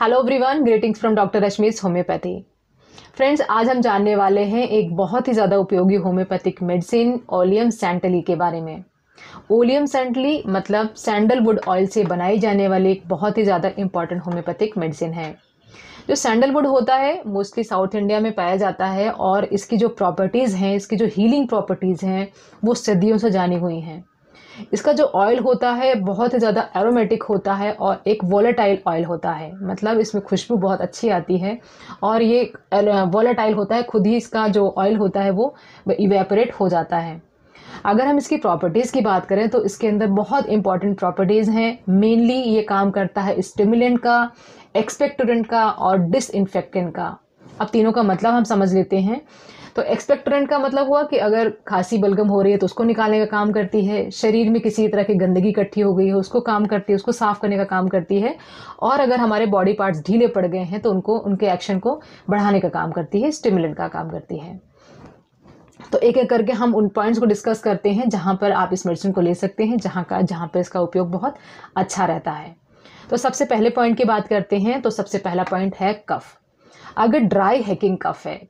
hello everyone greetings from doctor Rashmi's homeopathy friends आज हम जानने वाले हैं एक बहुत ही ज़्यादा उपयोगी होम्योपैथिक मेडिसिन ओलियम सेंटली के बारे में ओलियम सेंटली मतलब सैंडलवुड ऑयल से बनाई जाने वाली एक बहुत ही ज़्यादा इंपॉर्टेंट होम्योपैथिक मेडिसिन है जो सैंडलवुड होता है मोस्टली साउथ इंडिया में पाया जाता है और इसकी जो प्रॉपर्टीज़ हैं इसकी जो हीलिंग प्रॉपर्टीज़ हैं वो सदियों से जानी हुई हैं इसका जो ऑयल होता है बहुत ही ज़्यादा एरोमेटिक होता है और एक वॉलेटाइल ऑयल होता है मतलब इसमें खुशबू बहुत अच्छी आती है और ये वॉलेटाइल होता है खुद ही इसका जो ऑयल होता है वो इवेपोरेट हो जाता है अगर हम इसकी प्रॉपर्टीज़ की बात करें तो इसके अंदर बहुत इंपॉर्टेंट प्रॉपर्टीज़ हैं मेनली ये काम करता है स्टिमुलेंट का एक्सपेक्टोरेंट का और डिसइनफेक्टेंट का अब तीनों का मतलब हम समझ लेते हैं तो एक्सपेक्ट्रेंट का मतलब हुआ कि अगर खांसी बलगम हो रही है तो उसको निकालने का काम करती है शरीर में किसी तरह की गंदगी इकट्ठी हो गई है उसको काम करती है उसको साफ करने का काम करती है और अगर हमारे बॉडी पार्ट्स ढीले पड़ गए हैं तो उनको उनके एक्शन को बढ़ाने का काम करती है स्टिमुलेंट का काम करती है तो एक एक करके हम उन पॉइंट्स को डिस्कस करते हैं जहाँ पर आप इस मेडिसिन को ले सकते हैं जहाँ का जहाँ पर इसका उपयोग बहुत अच्छा रहता है तो सबसे पहले पॉइंट की बात करते हैं तो सबसे पहला पॉइंट है कफ अगर ड्राई हैकिंग कफ है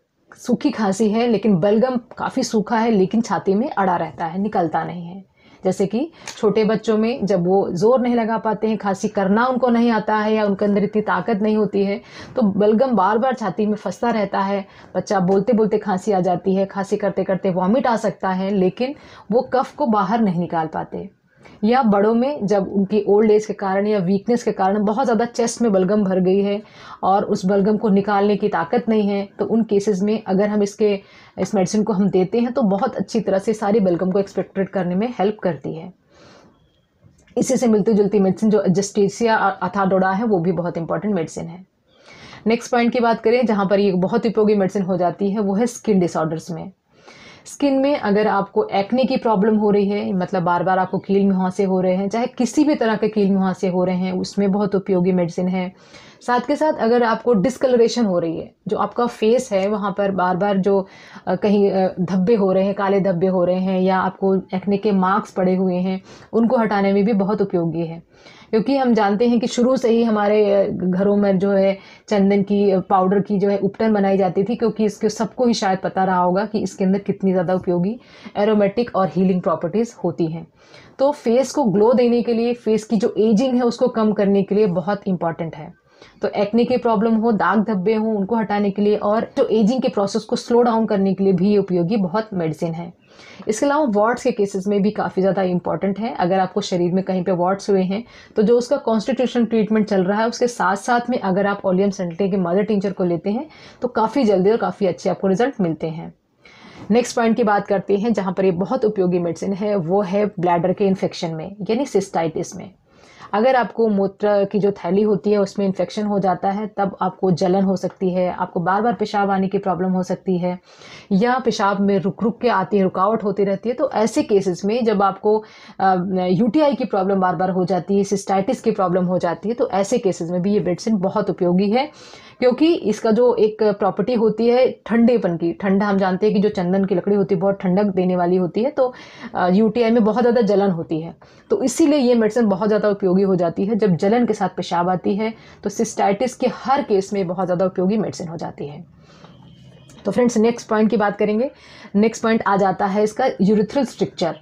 सूखी खांसी है लेकिन बलगम काफ़ी सूखा है लेकिन छाती में अड़ा रहता है निकलता नहीं है जैसे कि छोटे बच्चों में जब वो जोर नहीं लगा पाते हैं खांसी करना उनको नहीं आता है या उनके अंदर इतनी ताकत नहीं होती है तो बलगम बार बार छाती में फंसता रहता है बच्चा बोलते बोलते खांसी आ जाती है खांसी करते करते वॉमिट आ सकता है लेकिन वो कफ को बाहर नहीं निकाल पाते या बड़ों में जब उनकी ओल्ड एज के कारण या वीकनेस के कारण बहुत ज़्यादा चेस्ट में बलगम भर गई है और उस बलगम को निकालने की ताकत नहीं है तो उन केसेस में अगर हम इसके इस मेडिसिन को हम देते हैं तो बहुत अच्छी तरह से सारी बलगम को एक्सपेक्टेड करने में हेल्प करती है इसी से मिलती जुलती मेडिसिन जो जस्टिसिया और अथाडोडा है वो भी बहुत इंपॉर्टेंट मेडिसिन है नेक्स्ट पॉइंट की बात करें जहाँ पर ये बहुत उपयोगी मेडिसिन हो जाती है वो है स्किन डिसऑर्डर्स में स्किन में अगर आपको एक्ने की प्रॉब्लम हो रही है मतलब बार बार आपको कील मुहासे हो रहे हैं चाहे किसी भी तरह के कील मुहासे हो रहे हैं उसमें बहुत उपयोगी मेडिसिन है साथ के साथ अगर आपको डिसकलरेशन हो रही है जो आपका फेस है वहाँ पर बार बार जो कहीं धब्बे हो रहे हैं काले धब्बे हो रहे हैं या आपको एक्ने के मार्क्स पड़े हुए हैं उनको हटाने में भी बहुत उपयोगी है क्योंकि हम जानते हैं कि शुरू से ही हमारे घरों में जो है चंदन की पाउडर की जो है उपटन बनाई जाती थी क्योंकि इसके सबको ही शायद पता रहा होगा कि इसके अंदर कितनी ज़्यादा उपयोगी एरोमेटिक और हीलिंग प्रॉपर्टीज़ होती हैं तो फेस को ग्लो देने के लिए फेस की जो एजिंग है उसको कम करने के लिए बहुत इंपॉर्टेंट है तो एक्ने की प्रॉब्लम हो दाग धब्बे हों उनको हटाने के लिए और जो एजिंग के प्रोसेस को स्लो डाउन करने के लिए भी ये उपयोगी बहुत मेडिसिन है इसके अलावा वार्ड्स के केसेस में भी काफ़ी ज़्यादा इंपॉर्टेंट है अगर आपको शरीर में कहीं पे वार्ड्स हुए हैं तो जो उसका कॉन्स्टिट्यूशन ट्रीटमेंट चल रहा है उसके साथ साथ में अगर आप ओलियम सेंटे के मदर टीचर को लेते हैं तो काफ़ी जल्दी और काफ़ी अच्छे आपको रिजल्ट मिलते हैं नेक्स्ट पॉइंट की बात करते हैं जहाँ पर ये बहुत उपयोगी मेडिसिन है वो है ब्लैडर के इन्फेक्शन में यानी सिस्टाइटिस में अगर आपको मूत्र की जो थैली होती है उसमें इन्फेक्शन हो जाता है तब आपको जलन हो सकती है आपको बार बार पेशाब आने की प्रॉब्लम हो सकती है या पेशाब में रुक रुक के आती है रुकावट होती रहती है तो ऐसे केसेस में जब आपको यू की प्रॉब्लम बार बार हो जाती है सिस्टाइटिस की प्रॉब्लम हो जाती है तो ऐसे केसेस में भी ये मेडिसिन बहुत उपयोगी है क्योंकि इसका जो एक प्रॉपर्टी होती है ठंडेपन की ठंडा हम जानते हैं कि जो चंदन की लकड़ी होती है बहुत ठंडक देने वाली होती है तो यूटीआई में बहुत ज़्यादा जलन होती है तो इसीलिए ये मेडिसिन बहुत ज़्यादा उपयोगी हो जाती है जब जलन के साथ पेशाब आती है तो सिस्टाइटिस के हर केस में बहुत ज़्यादा उपयोगी मेडिसिन हो जाती है तो फ्रेंड्स नेक्स्ट पॉइंट की बात करेंगे नेक्स्ट पॉइंट आ जाता है इसका यूरिथ्रल स्ट्रक्चर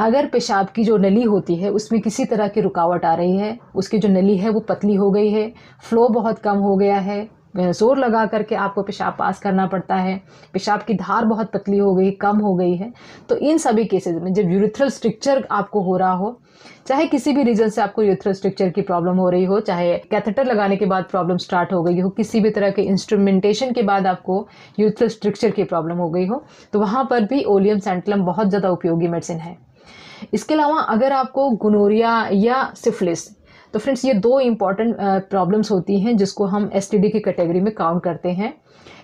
अगर पेशाब की जो नली होती है उसमें किसी तरह की रुकावट आ रही है उसकी जो नली है वो पतली हो गई है फ्लो बहुत कम हो गया है जोर लगा करके आपको पेशाब पास करना पड़ता है पेशाब की धार बहुत पतली हो गई कम हो गई है तो इन सभी केसेस में जब यूरिथ्रल स्ट्रक्चर आपको हो रहा हो चाहे किसी भी रीजन से आपको यूथ्रल स्ट्रक्चर की प्रॉब्लम हो रही हो चाहे कैथेटर लगाने के बाद प्रॉब्लम स्टार्ट हो गई हो किसी भी तरह के इंस्ट्रूमेंटेशन के बाद आपको यूथ्रल स्ट्रक्चर की प्रॉब्लम हो गई हो तो वहाँ पर भी ओलियम सेंटलम बहुत ज़्यादा उपयोगी मेडिसिन है इसके अलावा अगर आपको गुनोरिया या सिफलिस तो फ्रेंड्स ये दो इम्पॉर्टेंट प्रॉब्लम्स होती हैं जिसको हम एस की कैटेगरी में काउंट करते हैं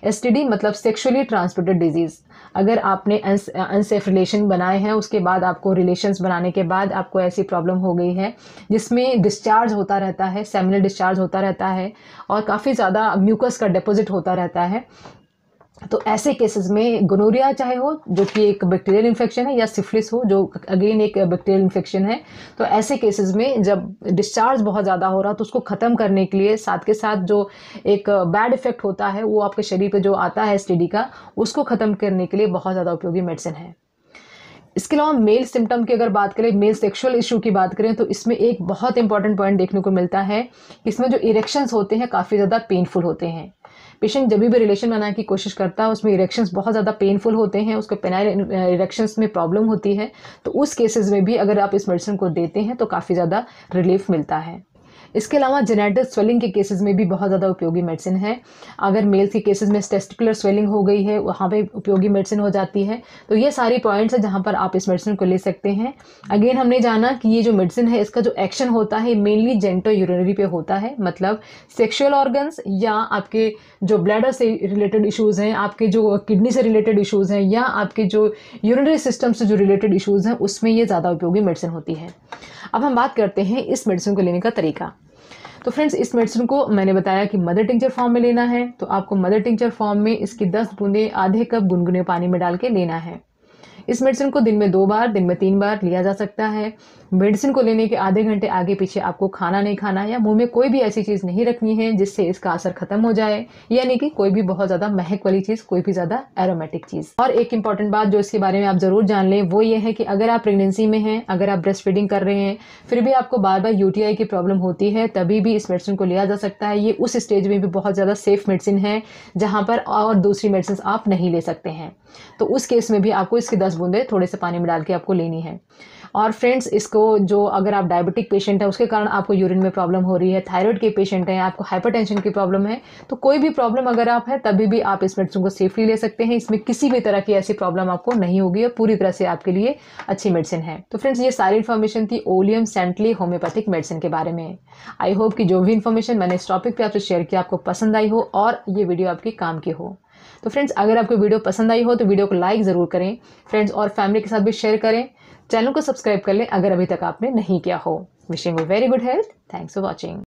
एस मतलब सेक्शुअली ट्रांसमिटेड डिजीज़ अगर आपने अनसेफ रिलेशन बनाए हैं उसके बाद आपको रिलेशंस बनाने के बाद आपको ऐसी प्रॉब्लम हो गई है जिसमें डिस्चार्ज होता रहता है सेमिनल डिस्चार्ज होता रहता है और काफ़ी ज़्यादा म्यूकस का डिपॉजिट होता रहता है तो ऐसे केसेस में गनोरिया चाहे हो जो कि एक बैक्टीरियल इन्फेक्शन है या सिफिलिस हो जो अगेन एक बैक्टीरियल इन्फेक्शन है तो ऐसे केसेस में जब डिस्चार्ज बहुत ज़्यादा हो रहा है तो उसको ख़त्म करने के लिए साथ के साथ जो एक बैड इफेक्ट होता है वो आपके शरीर पे जो आता है स्टडी का उसको ख़त्म करने के लिए बहुत ज़्यादा उपयोगी मेडिसिन है इसके अलावा मेल सिम्टम की अगर बात करें मेल सेक्सुअल इशू की बात करें तो इसमें एक बहुत इंपॉर्टेंट पॉइंट देखने को मिलता है इसमें जो इरेक्शंस होते हैं काफ़ी ज़्यादा पेनफुल होते हैं पेशेंट जब भी रिलेशन बनाने की कोशिश करता है उसमें इरेक्शंस बहुत ज़्यादा पेनफुल होते हैं उसको पेनाइल इरेक्शंस में प्रॉब्लम होती है तो उस केसेस में भी अगर आप इस मेडिसिन को देते हैं तो काफ़ी ज़्यादा रिलीफ मिलता है इसके अलावा जेनेटिक स्वेलिंग के केसेस में भी बहुत ज़्यादा उपयोगी मेडिसिन है अगर मेल्स के केसेस में टेस्टिकुलर स्वेलिंग हो गई है वहाँ पर उपयोगी मेडिसिन हो जाती है तो ये सारी पॉइंट्स हैं जहाँ पर आप इस मेडिसिन को ले सकते हैं अगेन हमने जाना कि ये जो मेडिसिन है इसका जो एक्शन होता है मेनली जेंटो यूरिनरी पे होता है मतलब सेक्शुअल ऑर्गन्स या आपके जो ब्लैडर से रिलेटेड इशूज़ हैं आपके जो किडनी से रिलेटेड इशूज़ हैं या आपके जो यूरिनरी सिस्टम से जो रिलेटेड इशूज़ हैं उसमें ये ज़्यादा उपयोगी मेडिसिन होती है अब हम बात करते हैं इस मेडिसिन को लेने का तरीका तो फ्रेंड्स इस मेडिसिन को मैंने बताया कि मदर टिंचर फॉर्म में लेना है तो आपको मदर टिंचर फॉर्म में इसकी दस बूंदे आधे कप गुनगुने पानी में डाल के लेना है इस मेडिसिन को दिन में दो बार दिन में तीन बार लिया जा सकता है मेडिसिन को लेने के आधे घंटे आगे पीछे आपको खाना नहीं खाना है या मुंह में कोई भी ऐसी चीज़ नहीं रखनी है जिससे इसका असर खत्म हो जाए यानी कि कोई भी बहुत ज़्यादा महक वाली चीज़ कोई भी ज़्यादा एरोमेटिक चीज़ और एक इंपॉर्टेंट बात जो इसके बारे में आप ज़रूर जान लें वो ये है कि अगर आप प्रेगनेंसी में हैं अगर आप ब्रेस्ट फीडिंग कर रहे हैं फिर भी आपको बार बार यूटीआई की प्रॉब्लम होती है तभी भी इस मेडिसिन को लिया जा सकता है ये उस स्टेज में भी बहुत ज़्यादा सेफ मेडिसिन है जहां पर और दूसरी मेडिसिन आप नहीं ले सकते हैं तो उस केस में भी आपको इसके दस बूंदे थोड़े से पानी में डाल के आपको लेनी है और फ्रेंड्स इसको जो अगर आप डायबिटिक पेशेंट हैं उसके कारण आपको यूरिन में प्रॉब्लम हो रही है थायराइड के पेशेंट हैं आपको हाइपरटेंशन की प्रॉब्लम है तो कोई भी प्रॉब्लम अगर आप है तभी भी आप इस मेडिसिन को सेफली ले सकते हैं इसमें किसी भी तरह की ऐसी प्रॉब्लम आपको नहीं होगी और पूरी तरह से आपके लिए अच्छी मेडिसिन है तो फ्रेंड्स ये सारी इन्फॉर्मेशन थी ओलियम सेंटली होम्योपैथिक मेडिसिन के बारे में आई होप कि जो भी इन्फॉर्मेशन मैंने इस टॉपिक पर आपसे शेयर किया आपको पसंद आई हो और ये वीडियो आपके काम की हो तो फ्रेंड्स अगर आपको वीडियो पसंद आई हो तो वीडियो को लाइक ज़रूर करें फ्रेंड्स और फैमिली के साथ भी शेयर करें चैनल को सब्सक्राइब कर लें अगर अभी तक आपने नहीं किया हो wishing very good health thanks for watching